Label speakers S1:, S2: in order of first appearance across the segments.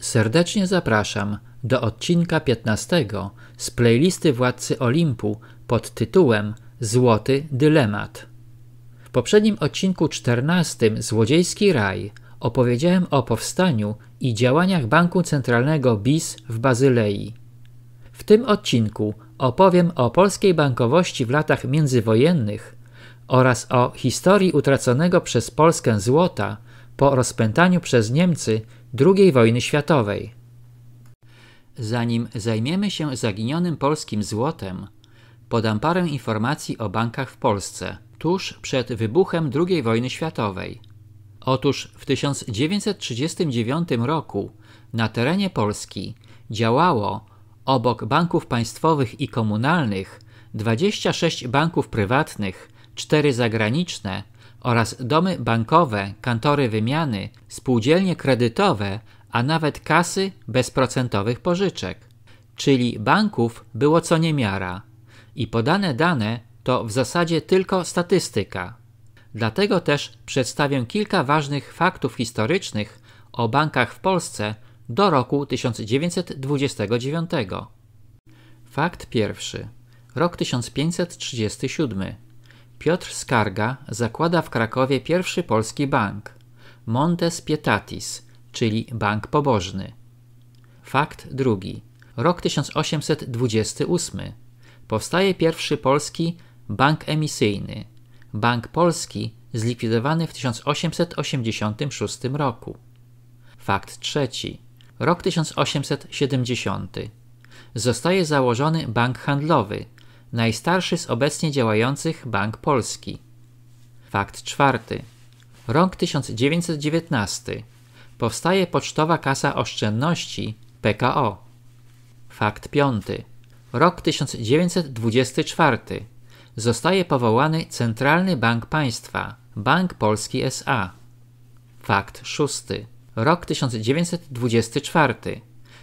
S1: Serdecznie zapraszam do odcinka 15 z playlisty Władcy Olimpu pod tytułem Złoty Dylemat. W poprzednim odcinku 14 Złodziejski Raj opowiedziałem o powstaniu i działaniach Banku Centralnego BIS w Bazylei. W tym odcinku opowiem o polskiej bankowości w latach międzywojennych oraz o historii utraconego przez Polskę złota – po rozpętaniu przez Niemcy II wojny światowej. Zanim zajmiemy się zaginionym polskim złotem, podam parę informacji o bankach w Polsce tuż przed wybuchem II wojny światowej. Otóż w 1939 roku na terenie Polski działało obok banków państwowych i komunalnych 26 banków prywatnych, 4 zagraniczne oraz domy bankowe, kantory wymiany, spółdzielnie kredytowe, a nawet kasy bezprocentowych pożyczek. Czyli banków było co niemiara. I podane dane to w zasadzie tylko statystyka. Dlatego też przedstawię kilka ważnych faktów historycznych o bankach w Polsce do roku 1929. Fakt pierwszy. Rok 1537. Piotr Skarga zakłada w Krakowie pierwszy polski bank Montes Pietatis, czyli bank pobożny. Fakt drugi. Rok 1828. Powstaje pierwszy polski bank emisyjny. Bank Polski zlikwidowany w 1886 roku. Fakt trzeci. Rok 1870. Zostaje założony bank handlowy – najstarszy z obecnie działających Bank Polski. Fakt czwarty. Rok 1919 powstaje Pocztowa Kasa Oszczędności PKO. Fakt piąty. Rok 1924 zostaje powołany Centralny Bank Państwa Bank Polski SA. Fakt szósty. Rok 1924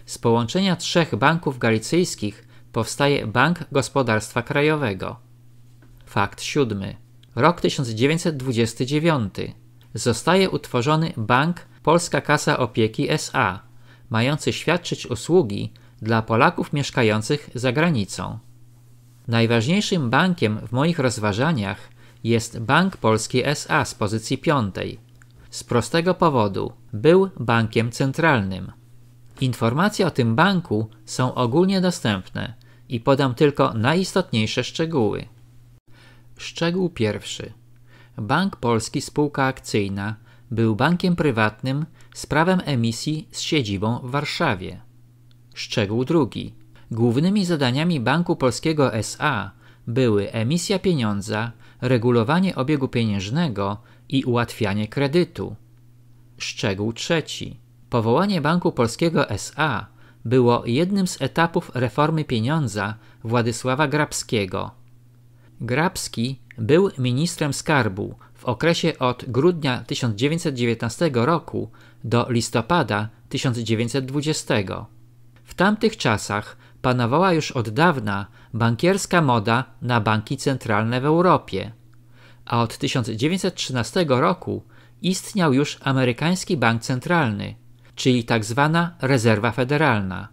S1: z połączenia trzech banków galicyjskich powstaje Bank Gospodarstwa Krajowego. Fakt siódmy. Rok 1929. Zostaje utworzony Bank Polska Kasa Opieki SA, mający świadczyć usługi dla Polaków mieszkających za granicą. Najważniejszym bankiem w moich rozważaniach jest Bank Polski SA z pozycji piątej. Z prostego powodu był bankiem centralnym. Informacje o tym banku są ogólnie dostępne i podam tylko najistotniejsze szczegóły. Szczegół pierwszy. Bank Polski Spółka Akcyjna był bankiem prywatnym z prawem emisji z siedzibą w Warszawie. Szczegół drugi. Głównymi zadaniami Banku Polskiego SA były emisja pieniądza, regulowanie obiegu pieniężnego i ułatwianie kredytu. Szczegół trzeci. Powołanie Banku Polskiego SA było jednym z etapów reformy pieniądza Władysława Grabskiego. Grabski był ministrem skarbu w okresie od grudnia 1919 roku do listopada 1920. W tamtych czasach panowała już od dawna bankierska moda na banki centralne w Europie, a od 1913 roku istniał już amerykański bank centralny – czyli tzw. Tak rezerwa federalna.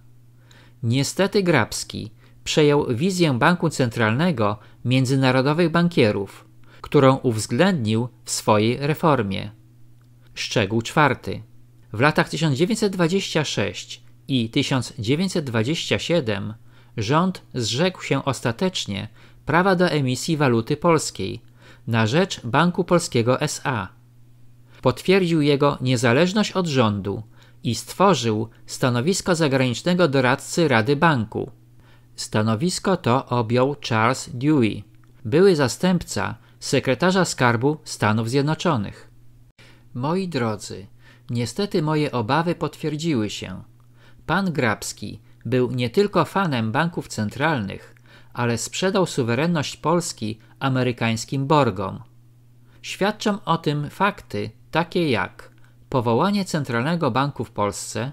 S1: Niestety Grabski przejął wizję banku centralnego międzynarodowych bankierów, którą uwzględnił w swojej reformie. Szczegół czwarty. W latach 1926 i 1927 rząd zrzekł się ostatecznie prawa do emisji waluty polskiej na rzecz Banku Polskiego SA. Potwierdził jego niezależność od rządu i stworzył stanowisko zagranicznego doradcy Rady Banku. Stanowisko to objął Charles Dewey, były zastępca sekretarza skarbu Stanów Zjednoczonych. Moi drodzy, niestety moje obawy potwierdziły się. Pan Grabski był nie tylko fanem banków centralnych, ale sprzedał suwerenność Polski amerykańskim borgom. Świadczą o tym fakty takie jak Powołanie Centralnego Banku w Polsce,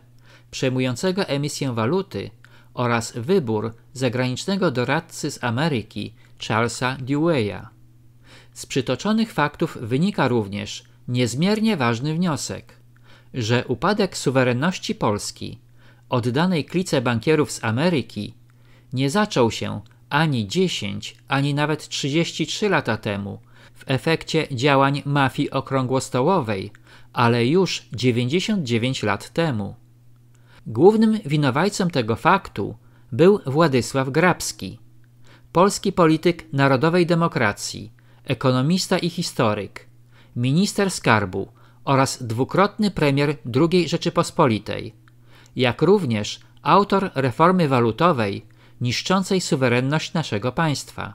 S1: przejmującego emisję waluty oraz wybór zagranicznego doradcy z Ameryki Charlesa Dewey'a. Z przytoczonych faktów wynika również niezmiernie ważny wniosek, że upadek suwerenności Polski oddanej klice bankierów z Ameryki nie zaczął się ani 10, ani nawet 33 lata temu w efekcie działań mafii okrągłostołowej ale już 99 lat temu. Głównym winowajcą tego faktu był Władysław Grabski, polski polityk narodowej demokracji, ekonomista i historyk, minister skarbu oraz dwukrotny premier II Rzeczypospolitej, jak również autor reformy walutowej niszczącej suwerenność naszego państwa.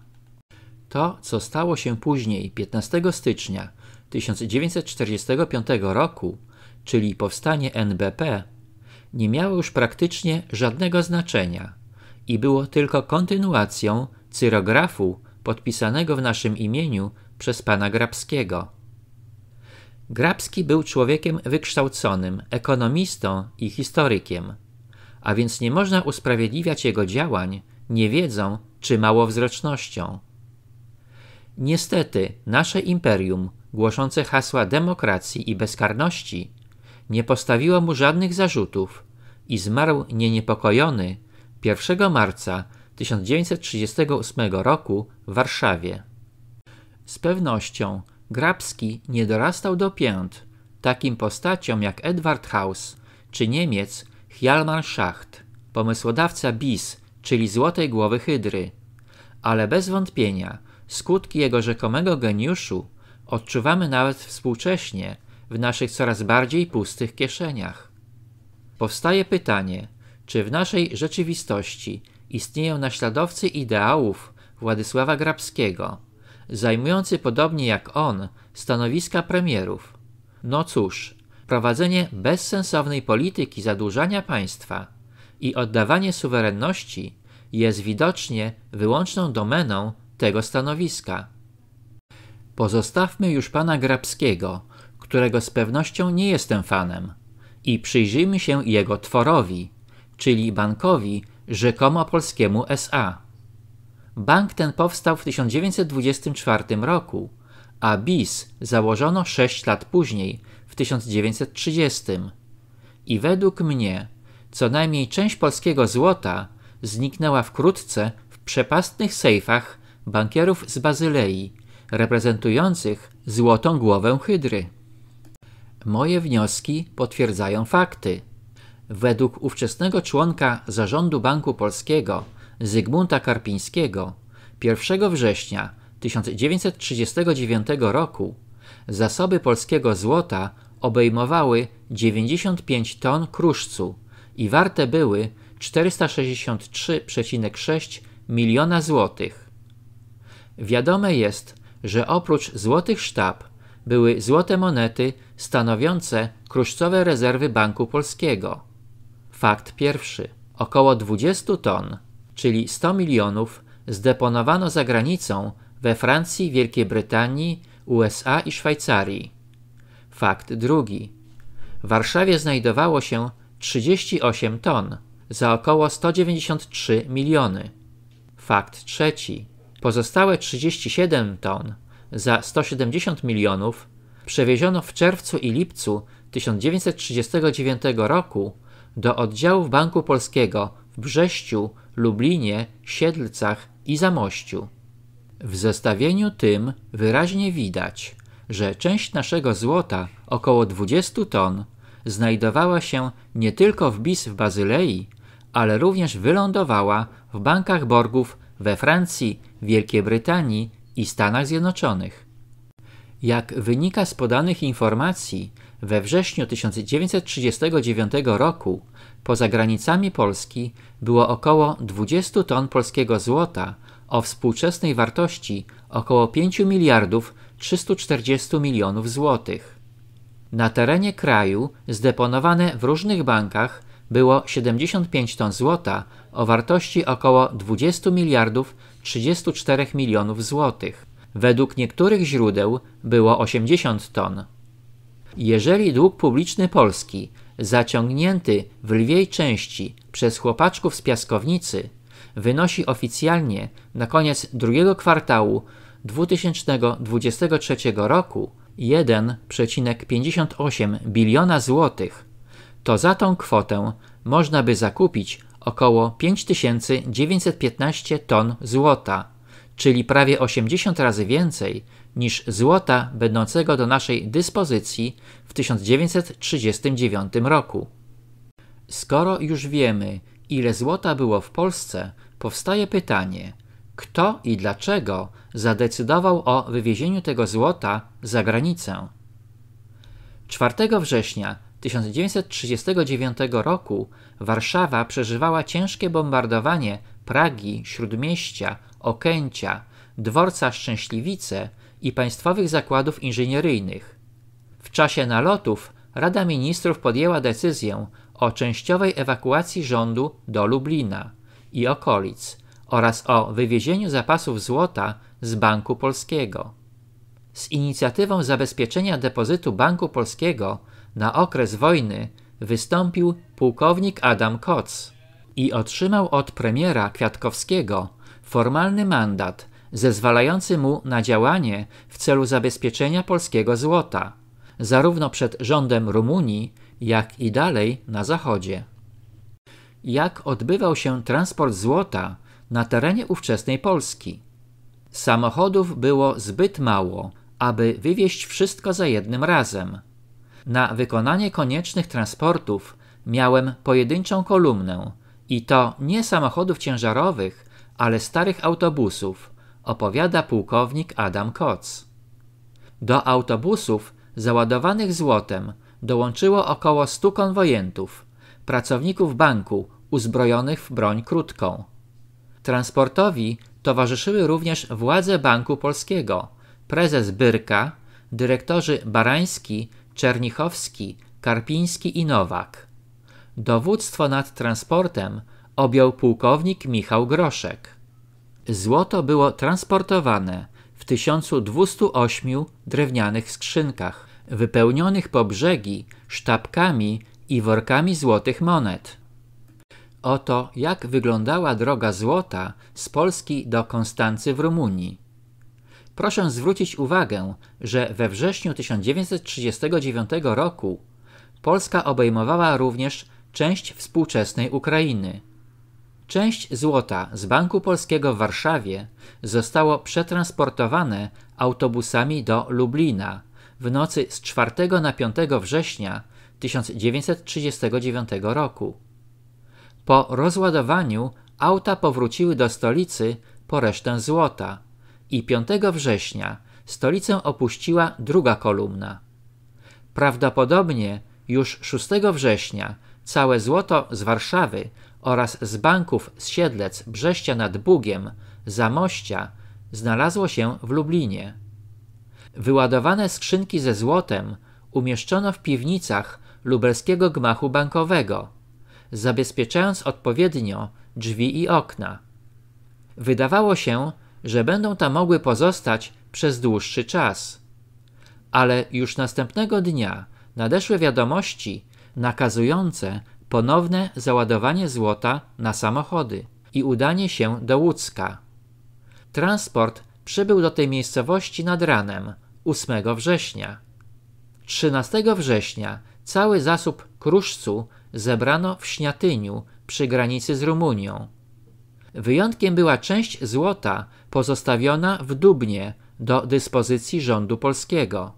S1: To, co stało się później 15 stycznia 1945 roku, czyli powstanie NBP, nie miało już praktycznie żadnego znaczenia i było tylko kontynuacją cyrografu podpisanego w naszym imieniu przez pana Grabskiego. Grabski był człowiekiem wykształconym, ekonomistą i historykiem, a więc nie można usprawiedliwiać jego działań niewiedzą czy małowzrocznością. Niestety, nasze imperium głoszące hasła demokracji i bezkarności, nie postawiło mu żadnych zarzutów i zmarł nieniepokojony 1 marca 1938 roku w Warszawie. Z pewnością Grabski nie dorastał do pięt takim postaciom jak Edward Haus czy Niemiec Hjalmar Schacht, pomysłodawca BIS, czyli Złotej Głowy Hydry. Ale bez wątpienia skutki jego rzekomego geniuszu odczuwamy nawet współcześnie w naszych coraz bardziej pustych kieszeniach. Powstaje pytanie, czy w naszej rzeczywistości istnieją naśladowcy ideałów Władysława Grabskiego, zajmujący podobnie jak on stanowiska premierów. No cóż, prowadzenie bezsensownej polityki zadłużania państwa i oddawanie suwerenności jest widocznie wyłączną domeną tego stanowiska. Pozostawmy już pana Grabskiego, którego z pewnością nie jestem fanem, i przyjrzyjmy się jego tworowi, czyli bankowi rzekomo polskiemu SA. Bank ten powstał w 1924 roku, a BIS założono 6 lat później, w 1930. I według mnie, co najmniej część polskiego złota zniknęła wkrótce w przepastnych sejfach bankierów z Bazylei, reprezentujących złotą głowę hydry. Moje wnioski potwierdzają fakty. Według ówczesnego członka zarządu Banku Polskiego Zygmunta Karpińskiego 1 września 1939 roku zasoby polskiego złota obejmowały 95 ton kruszcu i warte były 463,6 miliona złotych. Wiadome jest, że oprócz złotych sztab były złote monety stanowiące kruszcowe rezerwy Banku Polskiego. Fakt pierwszy. Około 20 ton, czyli 100 milionów, zdeponowano za granicą we Francji, Wielkiej Brytanii, USA i Szwajcarii. Fakt drugi. W Warszawie znajdowało się 38 ton za około 193 miliony. Fakt trzeci. Pozostałe 37 ton za 170 milionów przewieziono w czerwcu i lipcu 1939 roku do oddziałów Banku Polskiego w Brześciu, Lublinie, Siedlcach i Zamościu. W zestawieniu tym wyraźnie widać, że część naszego złota, około 20 ton, znajdowała się nie tylko w BIS w Bazylei, ale również wylądowała w bankach borgów we Francji, Wielkiej Brytanii i Stanach Zjednoczonych. Jak wynika z podanych informacji, we wrześniu 1939 roku poza granicami Polski było około 20 ton polskiego złota o współczesnej wartości około 5 miliardów 340 milionów złotych. Na terenie kraju zdeponowane w różnych bankach było 75 ton złota o wartości około 20 miliardów 34 milionów złotych. Według niektórych źródeł było 80 ton. Jeżeli dług publiczny Polski, zaciągnięty w lwiej części przez chłopaczków z piaskownicy, wynosi oficjalnie na koniec drugiego kwartału 2023 roku 1,58 biliona złotych, to za tą kwotę można by zakupić około 5915 ton złota, czyli prawie 80 razy więcej niż złota będącego do naszej dyspozycji w 1939 roku. Skoro już wiemy, ile złota było w Polsce, powstaje pytanie, kto i dlaczego zadecydował o wywiezieniu tego złota za granicę? 4 września 1939 roku Warszawa przeżywała ciężkie bombardowanie Pragi, Śródmieścia, Okęcia, dworca Szczęśliwice i państwowych zakładów inżynieryjnych. W czasie nalotów Rada Ministrów podjęła decyzję o częściowej ewakuacji rządu do Lublina i okolic oraz o wywiezieniu zapasów złota z Banku Polskiego. Z inicjatywą zabezpieczenia depozytu Banku Polskiego na okres wojny wystąpił pułkownik Adam Koc i otrzymał od premiera Kwiatkowskiego formalny mandat zezwalający mu na działanie w celu zabezpieczenia polskiego złota, zarówno przed rządem Rumunii, jak i dalej na zachodzie. Jak odbywał się transport złota na terenie ówczesnej Polski? Samochodów było zbyt mało, aby wywieźć wszystko za jednym razem – na wykonanie koniecznych transportów miałem pojedynczą kolumnę i to nie samochodów ciężarowych, ale starych autobusów, opowiada pułkownik Adam Koc. Do autobusów załadowanych złotem dołączyło około 100 konwojentów, pracowników banku uzbrojonych w broń krótką. Transportowi towarzyszyły również władze Banku Polskiego, prezes Byrka, dyrektorzy Barański Czernichowski, Karpiński i Nowak. Dowództwo nad transportem objął pułkownik Michał Groszek. Złoto było transportowane w 1208 drewnianych skrzynkach, wypełnionych po brzegi sztabkami i workami złotych monet. Oto jak wyglądała droga złota z Polski do Konstancy w Rumunii. Proszę zwrócić uwagę, że we wrześniu 1939 roku Polska obejmowała również część współczesnej Ukrainy. Część złota z Banku Polskiego w Warszawie zostało przetransportowane autobusami do Lublina w nocy z 4 na 5 września 1939 roku. Po rozładowaniu auta powróciły do stolicy po resztę złota i 5 września stolicę opuściła druga kolumna. Prawdopodobnie już 6 września całe złoto z Warszawy oraz z banków z Siedlec, Brześcia nad Bugiem, Zamościa znalazło się w Lublinie. Wyładowane skrzynki ze złotem umieszczono w piwnicach lubelskiego gmachu bankowego, zabezpieczając odpowiednio drzwi i okna. Wydawało się, że będą tam mogły pozostać przez dłuższy czas. Ale już następnego dnia nadeszły wiadomości nakazujące ponowne załadowanie złota na samochody i udanie się do Łódzka. Transport przybył do tej miejscowości nad ranem 8 września. 13 września cały zasób kruszcu zebrano w Śniatyniu przy granicy z Rumunią Wyjątkiem była część złota pozostawiona w Dubnie do dyspozycji rządu polskiego.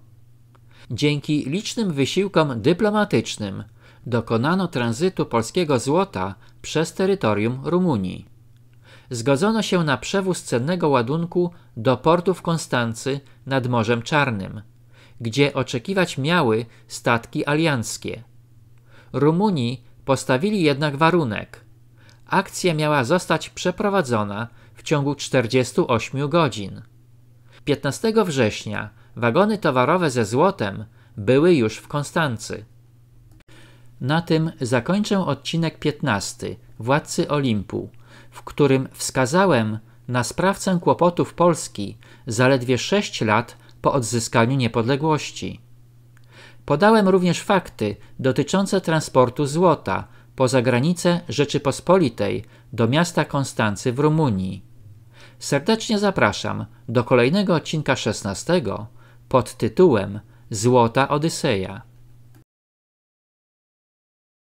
S1: Dzięki licznym wysiłkom dyplomatycznym dokonano tranzytu polskiego złota przez terytorium Rumunii. Zgodzono się na przewóz cennego ładunku do portu w Konstancy nad Morzem Czarnym, gdzie oczekiwać miały statki alianckie. Rumuni postawili jednak warunek – Akcja miała zostać przeprowadzona w ciągu 48 godzin. 15 września wagony towarowe ze złotem były już w Konstancy. Na tym zakończę odcinek 15 Władcy Olimpu, w którym wskazałem na sprawcę kłopotów Polski zaledwie 6 lat po odzyskaniu niepodległości. Podałem również fakty dotyczące transportu złota poza granice Rzeczypospolitej do miasta Konstancy w Rumunii. Serdecznie zapraszam do kolejnego odcinka 16 pod tytułem Złota Odyseja.